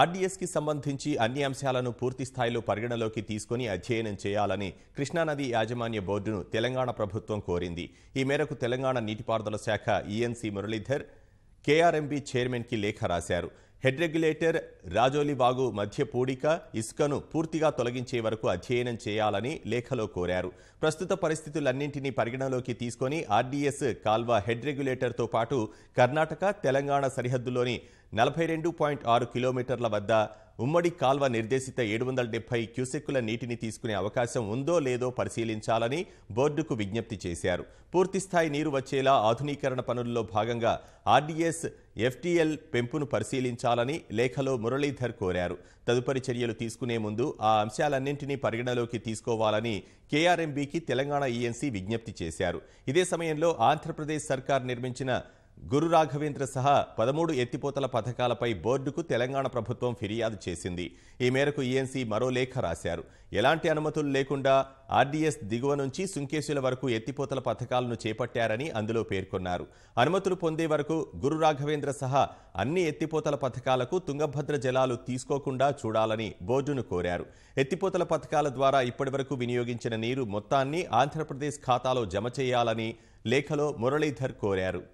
ఆర్డీఎస్కి సంబంధించి అన్ని అంశాలను పూర్తి స్థాయిలో పరిగణలోకి తీసుకుని అధ్యయనం చేయాలని కృష్ణానది యాజమాన్య బోర్డును తెలంగాణ ప్రభుత్వం కోరింది ఈ మేరకు తెలంగాణ నీటిపారుదల శాఖ ఈఎన్సీ e మురళీధర్ కేఆర్ఎంబీ చైర్మన్కి లేఖ రాశారు హెడ్ రెగ్యులేటర్ రాజోలి వాగు మధ్య పూడిక ఇసుకను పూర్తిగా తొలగించే వరకు అధ్యయనం చేయాలని లేఖలో కోరారు ప్రస్తుత పరిస్థితులన్నింటినీ పరిగణలోకి తీసుకొని ఆర్డీఎస్ కాల్వ హెడ్ రెగ్యులేటర్తో పాటు కర్ణాటక తెలంగాణ సరిహద్దులోని నలభై రెండు పాయింట్ ఆరు కిలోమీటర్ల వద్ద ఉమ్మడి కాల్వ నిర్దేశిత ఏడు వందల డెబ్బై క్యూసెక్కుల నీటిని తీసుకునే అవకాశం ఉందో లేదో పరిశీలించాలని బోర్డుకు విజ్ఞప్తి చేశారు పూర్తిస్థాయి నీరు వచ్చేలా ఆధునీకరణ పనుల్లో భాగంగా ఆర్డీఎస్ ఎఫ్టీఎల్ పెంపును పరిశీలించాలని లేఖలో మురళీధర్ కోరారు తదుపరి చర్యలు తీసుకునే ముందు ఆ అంశాలన్నింటినీ పరిగణలోకి తీసుకోవాలని కేఆర్ఎంబీకి తెలంగాణ ఈఎన్సీ విజ్ఞప్తి చేశారు ఇదే సమయంలో ఆంధ్రప్రదేశ్ సర్కార్ నిర్మించిన గురు రాఘవేంద్ర సహా పదమూడు ఎత్తిపోతల పథకాలపై బోర్డుకు తెలంగాణ ప్రభుత్వం ఫిర్యాదు చేసింది ఈ మేరకు ఈఎన్సీ మరో లేఖ రాశారు ఎలాంటి అనుమతులు లేకుండా ఆర్డీఎస్ దిగువ నుంచి సుంకేశుల వరకు ఎత్తిపోతల పథకాలను చేపట్టారని అందులో పేర్కొన్నారు అనుమతులు పొందే వరకు గురు రాఘవేంద్ర సహా అన్ని ఎత్తిపోతల పథకాలకు తుంగభద్ర జలాలు తీసుకోకుండా చూడాలని బోర్డును కోరారు ఎత్తిపోతల పథకాల ద్వారా ఇప్పటివరకు వినియోగించిన నీరు మొత్తాన్ని ఆంధ్రప్రదేశ్ ఖాతాలో జమ చేయాలని లేఖలో మురళీధర్ కోరారు